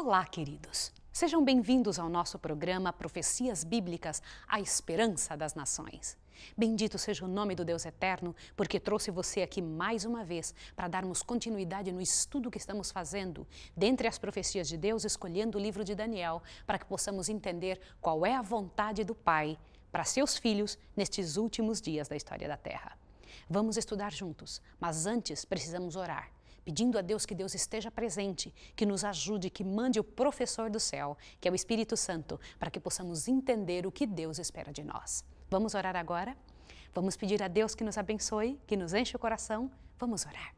Olá, queridos. Sejam bem-vindos ao nosso programa Profecias Bíblicas, a Esperança das Nações. Bendito seja o nome do Deus Eterno, porque trouxe você aqui mais uma vez para darmos continuidade no estudo que estamos fazendo, dentre as profecias de Deus, escolhendo o livro de Daniel, para que possamos entender qual é a vontade do Pai para seus filhos nestes últimos dias da história da Terra. Vamos estudar juntos, mas antes precisamos orar pedindo a Deus que Deus esteja presente, que nos ajude, que mande o professor do céu, que é o Espírito Santo, para que possamos entender o que Deus espera de nós. Vamos orar agora? Vamos pedir a Deus que nos abençoe, que nos enche o coração? Vamos orar.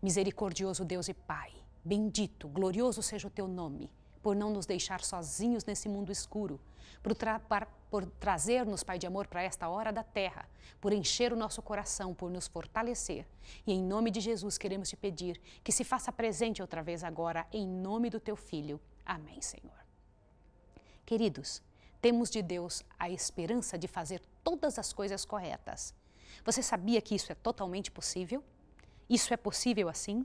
Misericordioso Deus e Pai, bendito, glorioso seja o teu nome por não nos deixar sozinhos nesse mundo escuro, por, tra por trazer-nos, Pai de amor, para esta hora da terra, por encher o nosso coração, por nos fortalecer. E em nome de Jesus queremos te pedir que se faça presente outra vez agora, em nome do teu Filho. Amém, Senhor. Queridos, temos de Deus a esperança de fazer todas as coisas corretas. Você sabia que isso é totalmente possível? Isso é possível assim?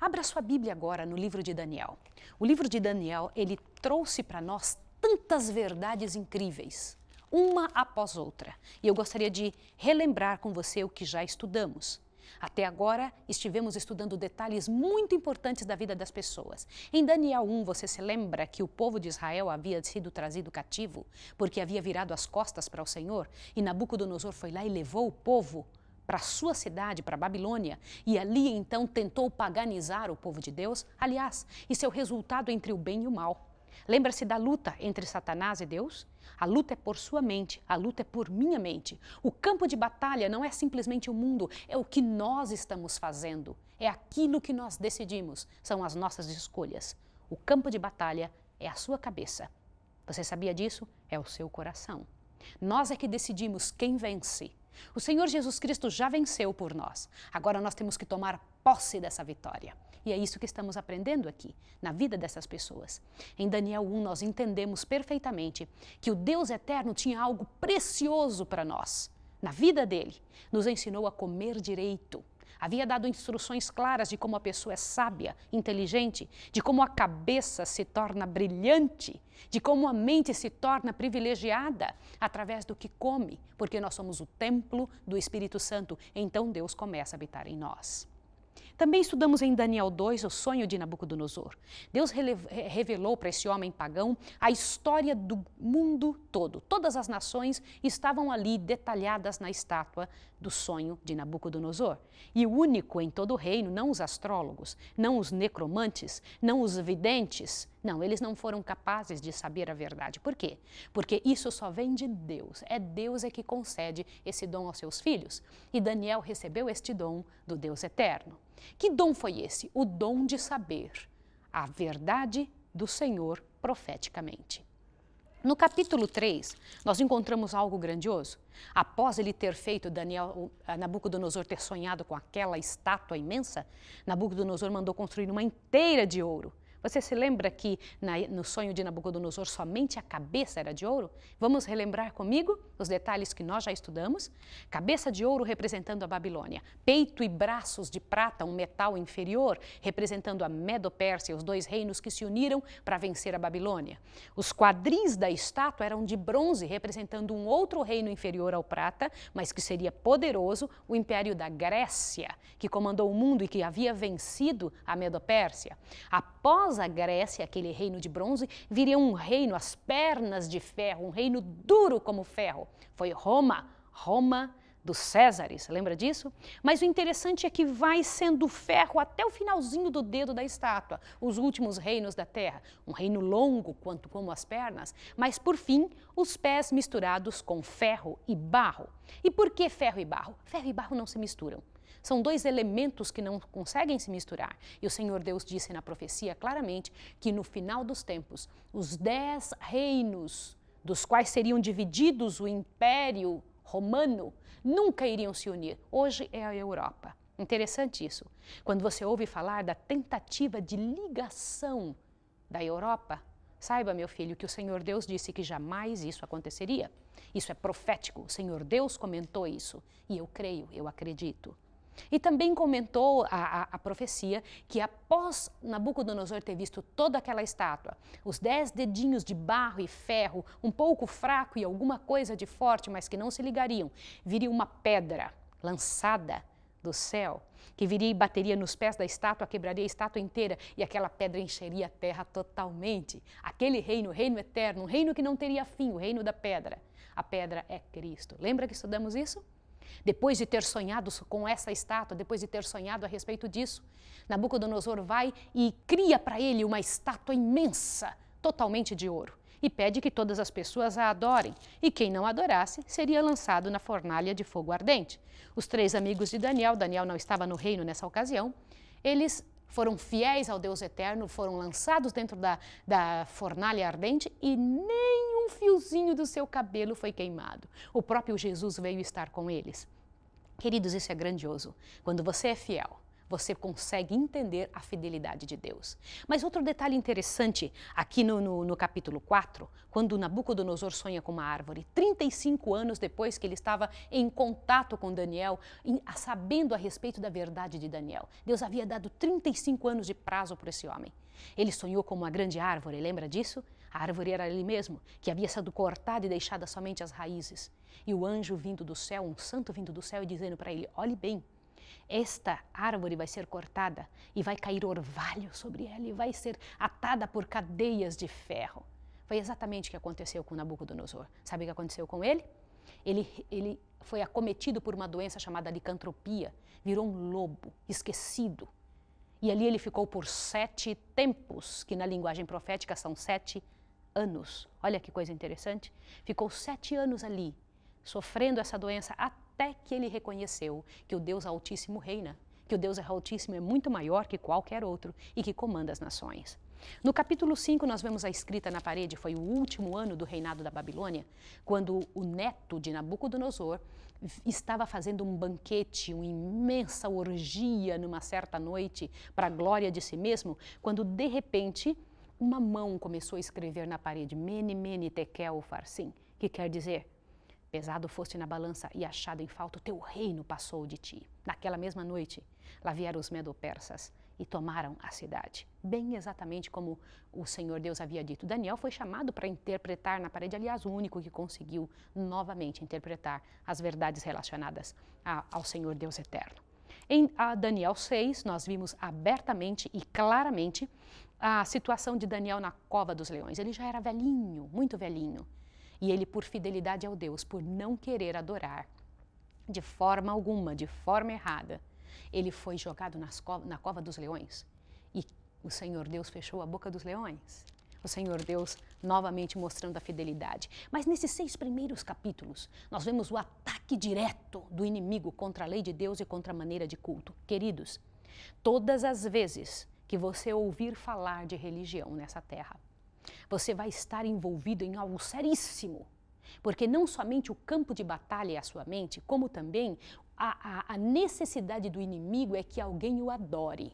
Abra sua Bíblia agora no livro de Daniel. O livro de Daniel, ele trouxe para nós tantas verdades incríveis, uma após outra. E eu gostaria de relembrar com você o que já estudamos. Até agora, estivemos estudando detalhes muito importantes da vida das pessoas. Em Daniel 1, você se lembra que o povo de Israel havia sido trazido cativo porque havia virado as costas para o Senhor e Nabucodonosor foi lá e levou o povo para sua cidade, para Babilônia, e ali então tentou paganizar o povo de Deus, aliás, e seu é resultado entre o bem e o mal. Lembra-se da luta entre Satanás e Deus? A luta é por sua mente, a luta é por minha mente. O campo de batalha não é simplesmente o mundo, é o que nós estamos fazendo, é aquilo que nós decidimos, são as nossas escolhas. O campo de batalha é a sua cabeça. Você sabia disso? É o seu coração. Nós é que decidimos quem vence o Senhor Jesus Cristo já venceu por nós. Agora nós temos que tomar posse dessa vitória. E é isso que estamos aprendendo aqui, na vida dessas pessoas. Em Daniel 1, nós entendemos perfeitamente que o Deus eterno tinha algo precioso para nós. Na vida dele, nos ensinou a comer direito, havia dado instruções claras de como a pessoa é sábia, inteligente, de como a cabeça se torna brilhante, de como a mente se torna privilegiada através do que come, porque nós somos o templo do Espírito Santo. Então Deus começa a habitar em nós. Também estudamos em Daniel 2 o sonho de Nabucodonosor. Deus revelou para esse homem pagão a história do mundo todo. Todas as nações estavam ali detalhadas na estátua do sonho de Nabucodonosor. E o único em todo o reino, não os astrólogos, não os necromantes, não os videntes, não, eles não foram capazes de saber a verdade. Por quê? Porque isso só vem de Deus. É Deus é que concede esse dom aos seus filhos. E Daniel recebeu este dom do Deus eterno. Que dom foi esse? O dom de saber a verdade do Senhor profeticamente. No capítulo 3, nós encontramos algo grandioso. Após ele ter feito Daniel, Nabucodonosor ter sonhado com aquela estátua imensa, Nabucodonosor mandou construir uma inteira de ouro. Você se lembra que no sonho de Nabucodonosor somente a cabeça era de ouro? Vamos relembrar comigo os detalhes que nós já estudamos? Cabeça de ouro representando a Babilônia, peito e braços de prata, um metal inferior, representando a Medo-Pérsia, os dois reinos que se uniram para vencer a Babilônia. Os quadris da estátua eram de bronze, representando um outro reino inferior ao prata, mas que seria poderoso, o Império da Grécia, que comandou o mundo e que havia vencido a Medo-Pérsia. Após após a Grécia, aquele reino de bronze, viria um reino, as pernas de ferro, um reino duro como ferro. Foi Roma, Roma dos Césares, lembra disso? Mas o interessante é que vai sendo ferro até o finalzinho do dedo da estátua, os últimos reinos da terra, um reino longo quanto como as pernas, mas por fim, os pés misturados com ferro e barro. E por que ferro e barro? Ferro e barro não se misturam. São dois elementos que não conseguem se misturar. E o Senhor Deus disse na profecia claramente que no final dos tempos, os dez reinos, dos quais seriam divididos o império romano, nunca iriam se unir. Hoje é a Europa. Interessante isso. Quando você ouve falar da tentativa de ligação da Europa, saiba, meu filho, que o Senhor Deus disse que jamais isso aconteceria. Isso é profético. O Senhor Deus comentou isso. E eu creio, eu acredito. E também comentou a, a, a, profecia que após Nabucodonosor ter visto toda aquela estátua, os dez dedinhos de barro e ferro, um pouco fraco e alguma coisa de forte, mas que não se ligariam, viria uma pedra lançada do céu, que viria e bateria nos pés da estátua, quebraria a estátua inteira e aquela pedra encheria a terra totalmente. Aquele reino, o reino eterno, um reino que não teria fim, o reino da pedra. A pedra é Cristo. Lembra que estudamos isso? Depois de ter sonhado com essa estátua, depois de ter sonhado a respeito disso, Nabucodonosor vai e cria para ele uma estátua imensa, totalmente de ouro, e pede que todas as pessoas a adorem, e quem não adorasse seria lançado na fornalha de fogo ardente. Os três amigos de Daniel, Daniel não estava no reino nessa ocasião, eles foram fiéis ao Deus eterno, foram lançados dentro da, da fornalha ardente e nem um fiozinho do seu cabelo foi queimado. O próprio Jesus veio estar com eles. Queridos, isso é grandioso. Quando você é fiel, você consegue entender a fidelidade de Deus. Mas outro detalhe interessante, aqui no, no, no, capítulo 4, quando Nabucodonosor sonha com uma árvore, 35 anos depois que ele estava em contato com Daniel, em, sabendo a respeito da verdade de Daniel, Deus havia dado 35 anos de prazo para esse homem. Ele sonhou com uma grande árvore, lembra disso? A árvore era ele mesmo, que havia sido cortada e deixada somente as raízes. E o anjo vindo do céu, um santo vindo do céu, e dizendo para ele: Olhe bem, esta árvore vai ser cortada e vai cair orvalho sobre ela e vai ser atada por cadeias de ferro. Foi exatamente o que aconteceu com Nabucodonosor. Sabe o que aconteceu com ele? Ele, ele foi acometido por uma doença chamada licantropia, virou um lobo esquecido. E ali ele ficou por sete tempos, que na linguagem profética são sete anos. Olha que coisa interessante. Ficou sete anos ali, sofrendo essa doença até até que ele reconheceu que o Deus Altíssimo reina, que o Deus Altíssimo é muito maior que qualquer outro e que comanda as nações. No capítulo 5, nós vemos a escrita na parede, foi o último ano do reinado da Babilônia, quando o neto de Nabucodonosor estava fazendo um banquete, uma imensa orgia numa certa noite, para a glória de si mesmo, quando de repente uma mão começou a escrever na parede: Mene, Mene, Tekel, Farsim, que quer dizer Pesado foste na balança e achado em falta, o teu reino passou de ti. Naquela mesma noite, lá vieram os medo-persas e tomaram a cidade. Bem exatamente como o Senhor Deus havia dito. Daniel foi chamado para interpretar na parede, aliás, o único que conseguiu novamente interpretar as verdades relacionadas ao Senhor Deus eterno. Em Daniel 6, nós vimos abertamente e claramente a situação de Daniel na cova dos leões. Ele já era velhinho, muito velhinho. E ele, por fidelidade ao Deus, por não querer adorar de forma alguma, de forma errada, ele foi jogado co na cova dos leões. E o Senhor Deus fechou a boca dos leões. O Senhor Deus novamente mostrando a fidelidade. Mas nesses seis primeiros capítulos, nós vemos o ataque direto do inimigo contra a lei de Deus e contra a maneira de culto. Queridos, todas as vezes que você ouvir falar de religião nessa terra, você vai estar envolvido em algo seríssimo. Porque não somente o campo de batalha é a sua mente, como também a, a, a necessidade do inimigo é que alguém o adore.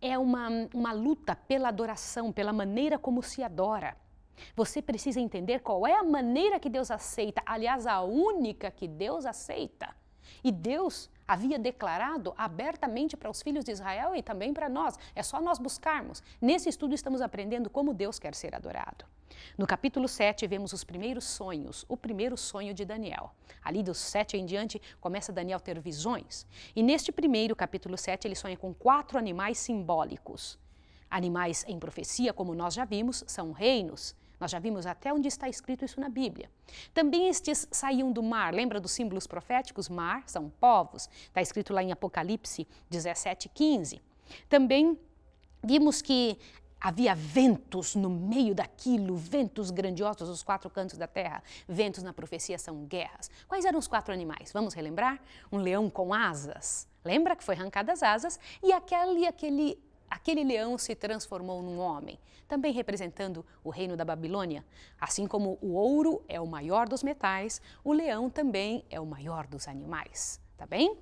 É uma, uma luta pela adoração, pela maneira como se adora. Você precisa entender qual é a maneira que Deus aceita, aliás, a única que Deus aceita. E Deus havia declarado abertamente para os filhos de Israel e também para nós. É só nós buscarmos. Nesse estudo estamos aprendendo como Deus quer ser adorado. No capítulo 7, vemos os primeiros sonhos, o primeiro sonho de Daniel. Ali dos 7 em diante, começa Daniel a ter visões. E neste primeiro capítulo 7, ele sonha com quatro animais simbólicos. Animais em profecia, como nós já vimos, são reinos. Nós já vimos até onde está escrito isso na Bíblia. Também estes saíam do mar. Lembra dos símbolos proféticos? Mar são povos. Está escrito lá em Apocalipse 17, 15. Também vimos que Havia ventos no meio daquilo, ventos grandiosos nos quatro cantos da terra. Ventos na profecia são guerras. Quais eram os quatro animais? Vamos relembrar? Um leão com asas. Lembra que foi arrancado as asas e aquele, aquele aquele leão se transformou num homem, também representando o reino da Babilônia. Assim como o ouro é o maior dos metais, o leão também é o maior dos animais. Tá bem?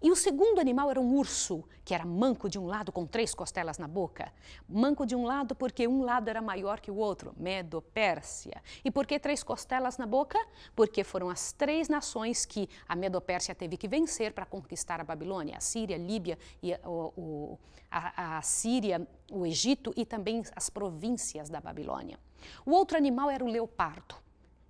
E o segundo animal era um urso, que era manco de um lado com três costelas na boca. Manco de um lado porque um lado era maior que o outro, Medo, Pérsia. E por que três costelas na boca? Porque foram as três nações que a Medo-Pérsia teve que vencer para conquistar a Babilônia: a Síria, a Líbia e o, o, a, a Síria, o Egito e também as províncias da Babilônia. O outro animal era o leopardo.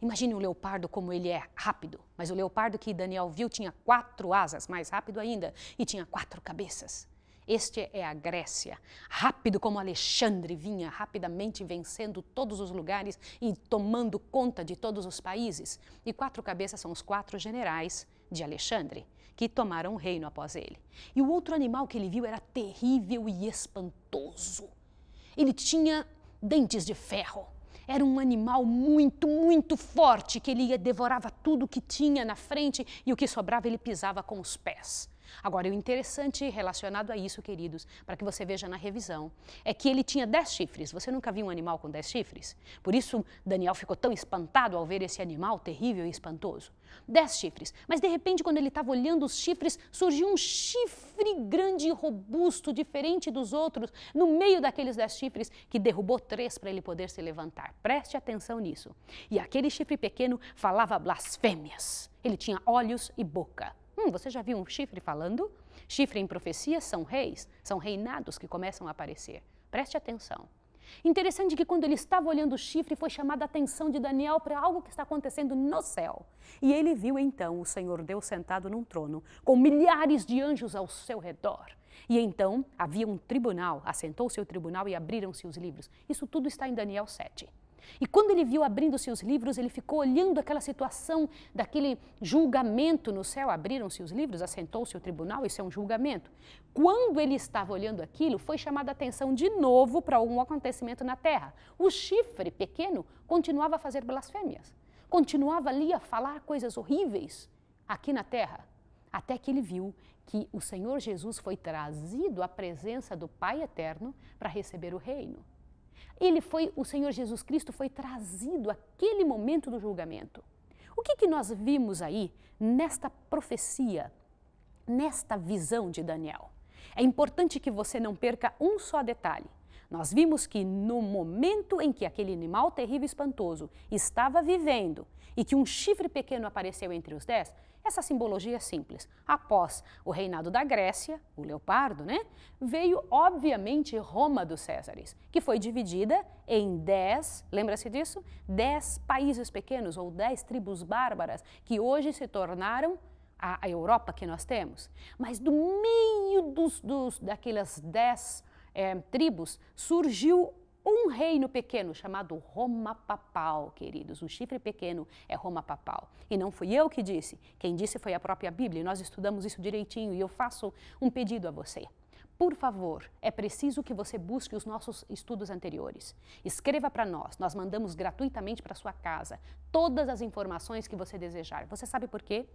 Imagine o leopardo como ele é rápido, mas o leopardo que Daniel viu tinha quatro asas, mais rápido ainda, e tinha quatro cabeças. Este é a Grécia, rápido como Alexandre vinha rapidamente vencendo todos os lugares e tomando conta de todos os países. E quatro cabeças são os quatro generais de Alexandre, que tomaram o reino após ele. E o outro animal que ele viu era terrível e espantoso. Ele tinha dentes de ferro era um animal muito, muito forte que ele devorava tudo que tinha na frente e o que sobrava ele pisava com os pés. Agora, o interessante relacionado a isso, queridos, para que você veja na revisão, é que ele tinha dez chifres. Você nunca viu um animal com dez chifres? Por isso, Daniel ficou tão espantado ao ver esse animal terrível e espantoso. Dez chifres. Mas, de repente, quando ele estava olhando os chifres, surgiu um chifre grande e robusto, diferente dos outros, no meio daqueles dez chifres, que derrubou três para ele poder se levantar. Preste atenção nisso. E aquele chifre pequeno falava blasfêmias. Ele tinha olhos e boca. Hum, você já viu um chifre falando? Chifre em profecia são reis, são reinados que começam a aparecer. Preste atenção. Interessante que quando ele estava olhando o chifre, foi chamada a atenção de Daniel para algo que está acontecendo no céu. E ele viu então o Senhor Deus sentado num trono, com milhares de anjos ao seu redor. E então havia um tribunal, assentou-se o tribunal e abriram-se os livros. Isso tudo está em Daniel 7. E quando ele viu abrindo-se os livros, ele ficou olhando aquela situação daquele julgamento no céu. Abriram-se os livros, assentou-se o tribunal, isso é um julgamento. Quando ele estava olhando aquilo, foi chamada a atenção de novo para algum acontecimento na terra. O chifre pequeno continuava a fazer blasfêmias, continuava ali a falar coisas horríveis aqui na terra, até que ele viu que o Senhor Jesus foi trazido à presença do Pai eterno para receber o reino. Ele foi, o Senhor Jesus Cristo foi trazido aquele momento do julgamento. O que, que nós vimos aí nesta profecia, nesta visão de Daniel? É importante que você não perca um só detalhe. Nós vimos que no momento em que aquele animal terrível e espantoso estava vivendo e que um chifre pequeno apareceu entre os dez, essa simbologia é simples. Após o reinado da Grécia, o leopardo, né, veio obviamente Roma dos Césares, que foi dividida em dez, lembra-se disso? Dez países pequenos ou dez tribos bárbaras que hoje se tornaram a, Europa que nós temos. Mas do meio dos, dos daquelas dez é, tribos, surgiu um reino pequeno chamado Roma Papal, queridos. O chifre pequeno é Roma Papal. E não fui eu que disse, quem disse foi a própria Bíblia, e nós estudamos isso direitinho, e eu faço um pedido a você. Por favor, é preciso que você busque os nossos estudos anteriores. Escreva para nós, nós mandamos gratuitamente para sua casa todas as informações que você desejar. Você sabe por quê?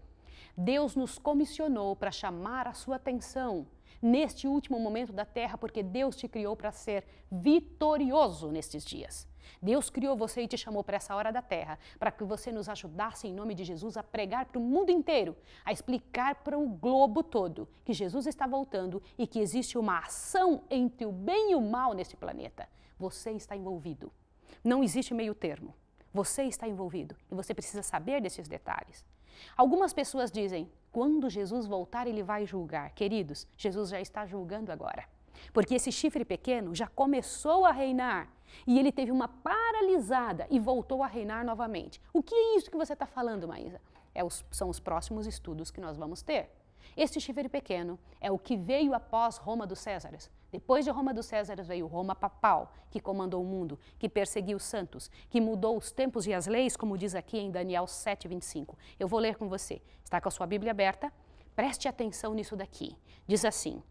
Deus nos comissionou para chamar a sua atenção neste último momento da terra, porque Deus te criou para ser vitorioso nestes dias. Deus criou você e te chamou para essa hora da terra, para que você nos ajudasse, em nome de Jesus, a pregar para o mundo inteiro, a explicar para o globo todo que Jesus está voltando e que existe uma ação entre o bem e o mal neste planeta. Você está envolvido. Não existe meio termo. Você está envolvido e você precisa saber desses detalhes. Algumas pessoas dizem: quando Jesus voltar, ele vai julgar. Queridos, Jesus já está julgando agora. Porque esse chifre pequeno já começou a reinar e ele teve uma paralisada e voltou a reinar novamente. O que é isso que você está falando, Maísa? É os, são os próximos estudos que nós vamos ter. Este chifre pequeno é o que veio após Roma dos Césares. Depois de Roma dos Césares veio Roma papal, que comandou o mundo, que perseguiu os santos, que mudou os tempos e as leis, como diz aqui em Daniel 7:25. Eu vou ler com você. Está com a sua Bíblia aberta? Preste atenção nisso daqui. Diz assim: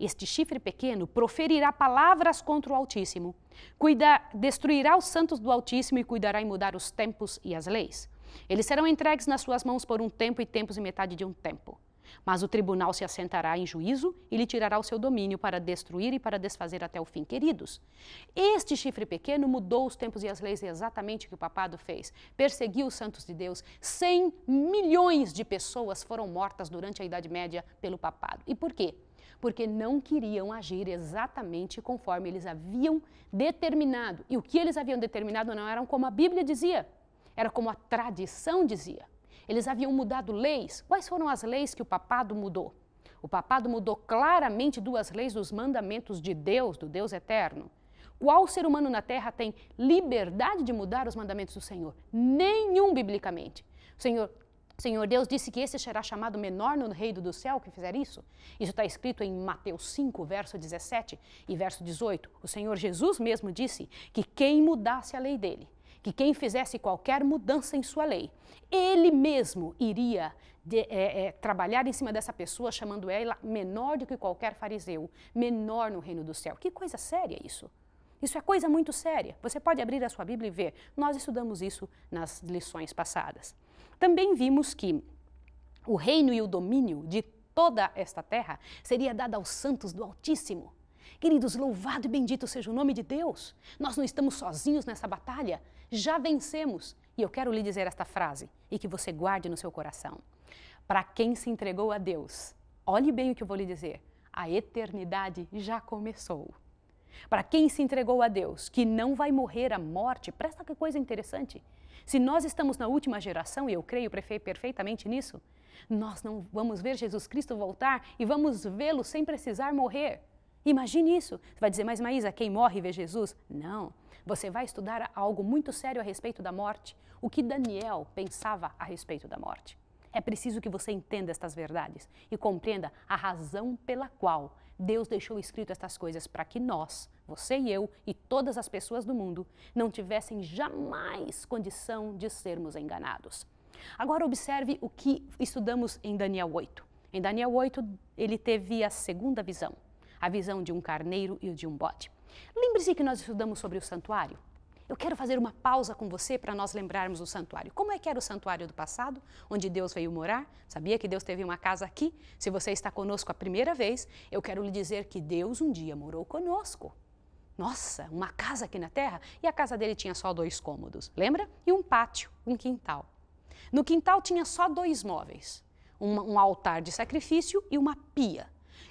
este chifre pequeno proferirá palavras contra o Altíssimo, cuida, destruirá os santos do Altíssimo e cuidará em mudar os tempos e as leis. Eles serão entregues nas suas mãos por um tempo e tempos e metade de um tempo. Mas o tribunal se assentará em juízo e lhe tirará o seu domínio para destruir e para desfazer até o fim. Queridos, este chifre pequeno mudou os tempos e as leis é exatamente o que o papado fez. Perseguiu os santos de Deus. 100 milhões de pessoas foram mortas durante a Idade Média pelo papado. E por quê? Porque não queriam agir exatamente conforme eles haviam determinado. E o que eles haviam determinado não era como a Bíblia dizia, era como a tradição dizia. Eles haviam mudado leis. Quais foram as leis que o papado mudou? O papado mudou claramente duas leis dos mandamentos de Deus, do Deus eterno. Qual ser humano na Terra tem liberdade de mudar os mandamentos do Senhor? Nenhum, biblicamente. O Senhor, Senhor Deus disse que esse será chamado menor no reino do céu que fizer isso. Isso está escrito em Mateus 5, verso 17 e verso 18. O Senhor Jesus mesmo disse que quem mudasse a lei dele que quem fizesse qualquer mudança em sua lei, ele mesmo iria de, é, é, trabalhar em cima dessa pessoa, chamando ela menor do que qualquer fariseu, menor no reino do céu. Que coisa séria isso! Isso é coisa muito séria. Você pode abrir a sua Bíblia e ver. Nós estudamos isso nas lições passadas. Também vimos que o reino e o domínio de toda esta terra seria dado aos santos do Altíssimo. Queridos, louvado e bendito seja o nome de Deus. Nós não estamos sozinhos nessa batalha. Já vencemos. E eu quero lhe dizer esta frase e que você guarde no seu coração. Para quem se entregou a Deus, olhe bem o que eu vou lhe dizer. A eternidade já começou. Para quem se entregou a Deus, que não vai morrer a morte, presta que coisa interessante. Se nós estamos na última geração, e eu creio perfeitamente nisso, nós não vamos ver Jesus Cristo voltar e vamos vê-lo sem precisar morrer. Imagine isso. Você vai dizer, mas Maísa, quem morre vê Jesus? Não. Você vai estudar algo muito sério a respeito da morte, o que Daniel pensava a respeito da morte. É preciso que você entenda estas verdades e compreenda a razão pela qual Deus deixou escrito estas coisas para que nós, você e eu e todas as pessoas do mundo, não tivessem jamais condição de sermos enganados. Agora observe o que estudamos em Daniel 8. Em Daniel 8, ele teve a segunda visão a visão de um carneiro e o de um bode. Lembre-se que nós estudamos sobre o santuário. Eu quero fazer uma pausa com você para nós lembrarmos o santuário. Como é que era o santuário do passado, onde Deus veio morar? Sabia que Deus teve uma casa aqui? Se você está conosco a primeira vez, eu quero lhe dizer que Deus um dia morou conosco. Nossa, uma casa aqui na terra? E a casa dele tinha só dois cômodos, lembra? E um pátio, um quintal. No quintal tinha só dois móveis: um, um altar de sacrifício e uma pia.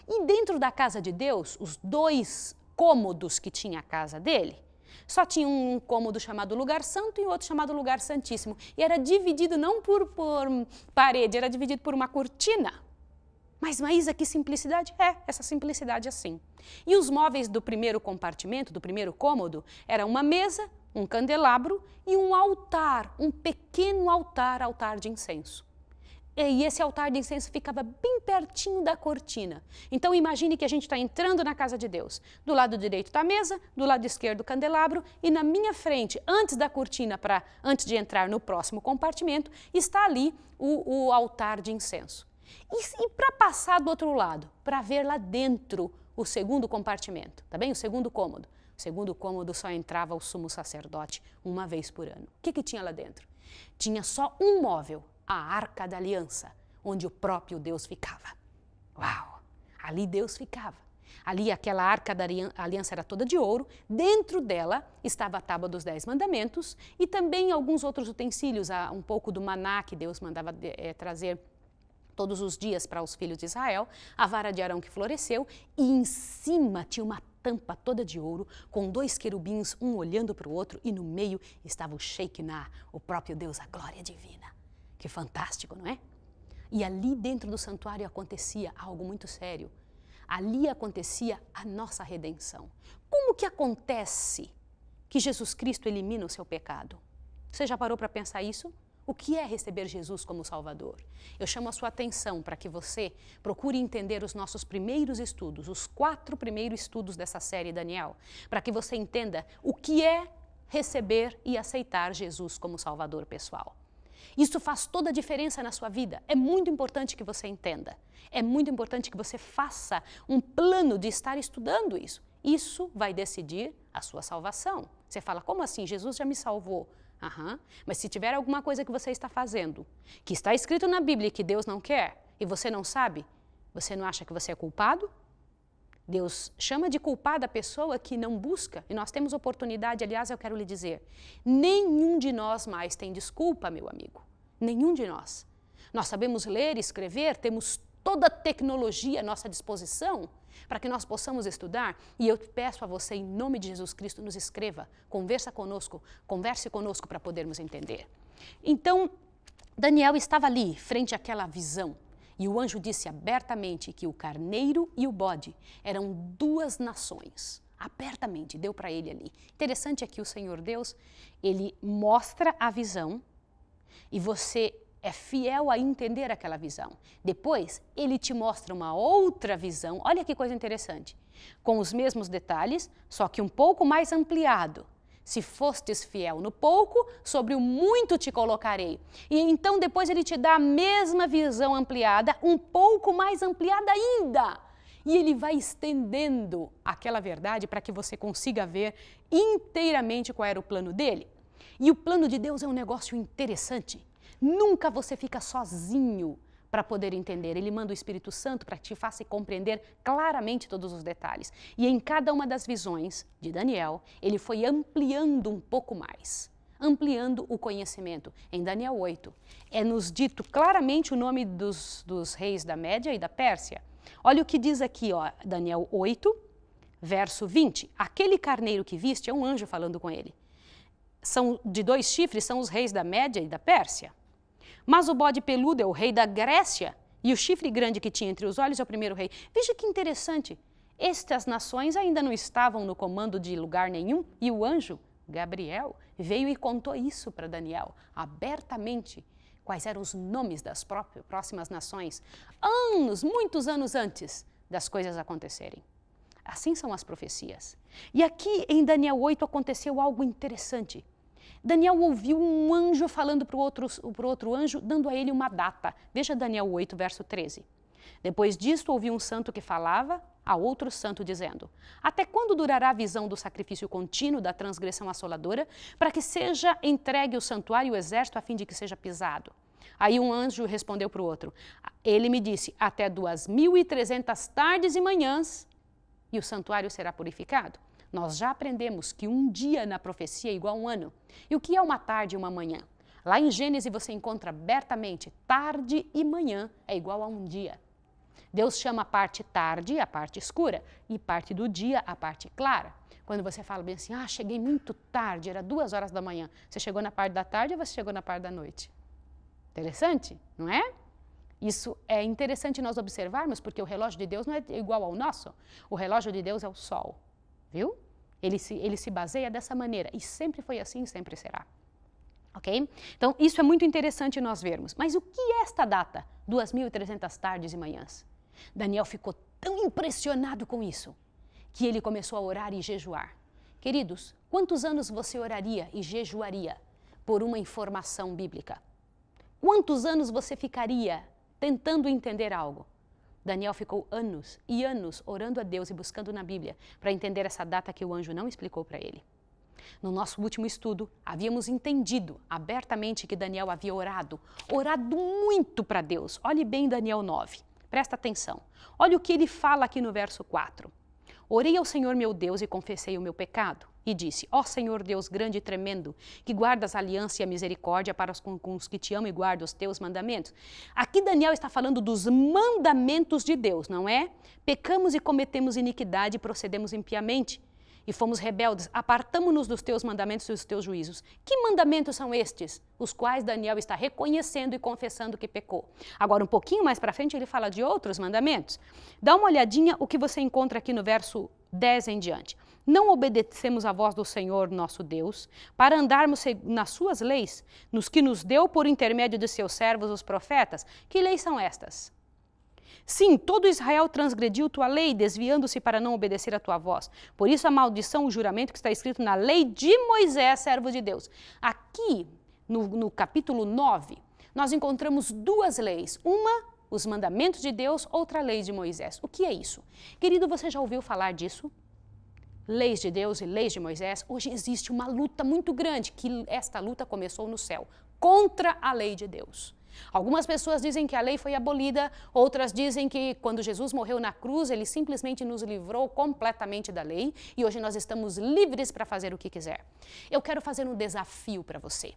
E dentro da casa de Deus, os dois cômodos que tinha a casa dele, só tinha um cômodo chamado Lugar Santo e outro chamado Lugar Santíssimo. E era dividido não por, por parede, era dividido por uma cortina. Mas Maísa, que simplicidade é essa simplicidade assim. E os móveis do primeiro compartimento, do primeiro cômodo, era uma mesa, um candelabro e um altar, um pequeno altar, altar de incenso. E esse altar de incenso ficava bem pertinho da cortina. Então imagine que a gente está entrando na casa de Deus. Do lado direito está a mesa, do lado esquerdo o candelabro e na minha frente, antes da cortina para antes de entrar no próximo compartimento, está ali o, o altar de incenso. E, e para passar do outro lado, para ver lá dentro o segundo compartimento, tá bem? O segundo cômodo. O segundo cômodo só entrava o sumo sacerdote uma vez por ano. O que, que tinha lá dentro? Tinha só um móvel, a arca da aliança, onde o próprio Deus ficava. Uau! Ali Deus ficava. Ali aquela arca da aliança era toda de ouro, dentro dela estava a tábua dos dez mandamentos e também alguns outros utensílios, um pouco do maná que Deus mandava é, trazer todos os dias para os filhos de Israel, a vara de Arão que floresceu e em cima tinha uma tampa toda de ouro, com dois querubins, um olhando para o outro, e no meio estava o Sheikná, o próprio Deus, a glória divina. Que é fantástico, não é? E ali dentro do santuário acontecia algo muito sério. Ali acontecia a nossa redenção. Como que acontece que Jesus Cristo elimina o seu pecado? Você já parou para pensar isso? O que é receber Jesus como Salvador? Eu chamo a sua atenção para que você procure entender os nossos primeiros estudos, os quatro primeiros estudos dessa série, Daniel, para que você entenda o que é receber e aceitar Jesus como Salvador pessoal. Isso faz toda a diferença na sua vida. É muito importante que você entenda. É muito importante que você faça um plano de estar estudando isso. Isso vai decidir a sua salvação. Você fala, como assim? Jesus já me salvou. Uhum. Mas se tiver alguma coisa que você está fazendo, que está escrito na Bíblia que Deus não quer, e você não sabe, você não acha que você é culpado? Deus chama de culpada a pessoa que não busca, e nós temos oportunidade, aliás, eu quero lhe dizer: nenhum de nós mais tem desculpa, meu amigo. Nenhum de nós. Nós sabemos ler, escrever, temos toda a tecnologia à nossa disposição para que nós possamos estudar. E eu peço a você, em nome de Jesus Cristo, nos escreva, conversa conosco, converse conosco para podermos entender. Então, Daniel estava ali, frente àquela visão. E o anjo disse abertamente que o carneiro e o bode eram duas nações. Abertamente deu para ele ali. Interessante é que o Senhor Deus, ele mostra a visão e você é fiel a entender aquela visão. Depois, ele te mostra uma outra visão. Olha que coisa interessante. Com os mesmos detalhes, só que um pouco mais ampliado se fostes fiel no pouco, sobre o muito te colocarei. E então depois ele te dá a mesma visão ampliada, um pouco mais ampliada ainda. E ele vai estendendo aquela verdade para que você consiga ver inteiramente qual era o plano dele. E o plano de Deus é um negócio interessante. Nunca você fica sozinho para poder entender. Ele manda o Espírito Santo para te faça compreender claramente todos os detalhes. E em cada uma das visões de Daniel, ele foi ampliando um pouco mais ampliando o conhecimento. Em Daniel 8, é nos dito claramente o nome dos, dos, reis da Média e da Pérsia. Olha o que diz aqui, ó, Daniel 8, verso 20. Aquele carneiro que viste é um anjo falando com ele. São de dois chifres, são os reis da Média e da Pérsia. Mas o bode peludo é o rei da Grécia e o chifre grande que tinha entre os olhos é o primeiro rei. Veja que interessante. Estas nações ainda não estavam no comando de lugar nenhum e o anjo, Gabriel, veio e contou isso para Daniel, abertamente, quais eram os nomes das próximas nações, anos, muitos anos antes das coisas acontecerem. Assim são as profecias. E aqui em Daniel 8 aconteceu algo interessante. Daniel ouviu um anjo falando para o outro, outro anjo, dando a ele uma data. Veja Daniel 8, verso 13. Depois disto, ouviu um santo que falava a outro santo, dizendo: Até quando durará a visão do sacrifício contínuo da transgressão assoladora, para que seja entregue o santuário e o exército, a fim de que seja pisado? Aí um anjo respondeu para o outro: Ele me disse: Até duas mil e trezentas tardes e manhãs, e o santuário será purificado. Nós já aprendemos que um dia na profecia é igual a um ano. E o que é uma tarde e uma manhã? Lá em Gênesis você encontra abertamente tarde e manhã é igual a um dia. Deus chama a parte tarde, a parte escura, e parte do dia, a parte clara. Quando você fala bem assim, ah, cheguei muito tarde, era duas horas da manhã. Você chegou na parte da tarde ou você chegou na parte da noite? Interessante, não é? Isso é interessante nós observarmos, porque o relógio de Deus não é igual ao nosso. O relógio de Deus é o sol viu? Ele se, ele se baseia dessa maneira e sempre foi assim, sempre será. Ok? Então, isso é muito interessante nós vermos. Mas o que é esta data? 2.300 tardes e manhãs. Daniel ficou tão impressionado com isso que ele começou a orar e jejuar. Queridos, quantos anos você oraria e jejuaria por uma informação bíblica? Quantos anos você ficaria tentando entender algo? Daniel ficou anos e anos orando a Deus e buscando na Bíblia para entender essa data que o anjo não explicou para ele. No nosso último estudo, havíamos entendido abertamente que Daniel havia orado, orado muito para Deus. Olhe bem Daniel 9. Presta atenção. Olha o que ele fala aqui no verso 4. Orei ao Senhor meu Deus e confessei o meu pecado e disse: Ó oh, Senhor Deus grande e tremendo, que guardas a aliança e a misericórdia para os, com, com os que te amam e guardam os teus mandamentos. Aqui Daniel está falando dos mandamentos de Deus, não é? Pecamos e cometemos iniquidade e procedemos impiamente. E fomos rebeldes, apartamo-nos dos teus mandamentos e dos teus juízos. Que mandamentos são estes? Os quais Daniel está reconhecendo e confessando que pecou. Agora, um pouquinho mais para frente, ele fala de outros mandamentos. Dá uma olhadinha o que você encontra aqui no verso 10 em diante não obedecemos à voz do Senhor nosso Deus, para andarmos nas suas leis, nos que nos deu por intermédio de seus servos, os profetas, que leis são estas? Sim, todo Israel transgrediu tua lei, desviando-se para não obedecer a tua voz. Por isso a maldição, o juramento que está escrito na lei de Moisés, servo de Deus. Aqui, no, no capítulo 9, nós encontramos duas leis. Uma, os mandamentos de Deus, outra lei de Moisés. O que é isso? Querido, você já ouviu falar disso? leis de Deus e leis de Moisés, hoje existe uma luta muito grande, que esta luta começou no céu, contra a lei de Deus. Algumas pessoas dizem que a lei foi abolida, outras dizem que quando Jesus morreu na cruz, ele simplesmente nos livrou completamente da lei e hoje nós estamos livres para fazer o que quiser. Eu quero fazer um desafio para você.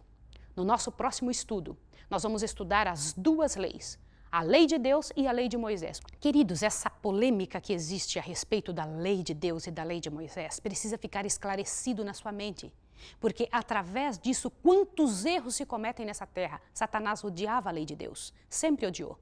No nosso próximo estudo, nós vamos estudar as duas leis, a lei de Deus e a lei de Moisés. Queridos, essa polêmica que existe a respeito da lei de Deus e da lei de Moisés precisa ficar esclarecido na sua mente. Porque através disso, quantos erros se cometem nessa terra? Satanás odiava a lei de Deus, sempre odiou.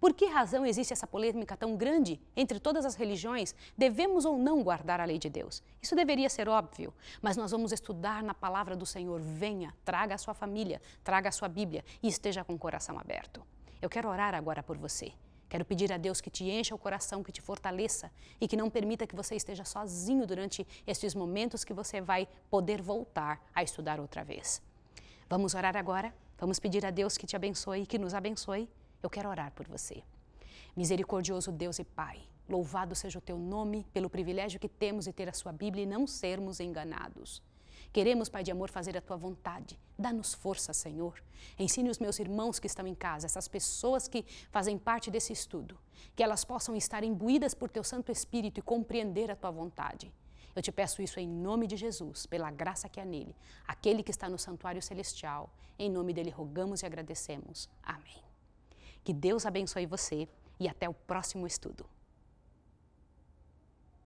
Por que razão existe essa polêmica tão grande entre todas as religiões? Devemos ou não guardar a lei de Deus? Isso deveria ser óbvio, mas nós vamos estudar na palavra do Senhor. Venha, traga a sua família, traga a sua Bíblia e esteja com o coração aberto. Eu quero orar agora por você. Quero pedir a Deus que te encha o coração, que te fortaleça e que não permita que você esteja sozinho durante estes momentos que você vai poder voltar a estudar outra vez. Vamos orar agora? Vamos pedir a Deus que te abençoe e que nos abençoe? Eu quero orar por você. Misericordioso Deus e Pai, louvado seja o teu nome pelo privilégio que temos de ter a sua Bíblia e não sermos enganados. Queremos, Pai de amor, fazer a tua vontade. Dá-nos força, Senhor. Ensine os meus irmãos que estão em casa, essas pessoas que fazem parte desse estudo, que elas possam estar imbuídas por teu Santo Espírito e compreender a tua vontade. Eu te peço isso em nome de Jesus, pela graça que há nele, aquele que está no santuário celestial. Em nome dele rogamos e agradecemos. Amém. Que Deus abençoe você e até o próximo estudo.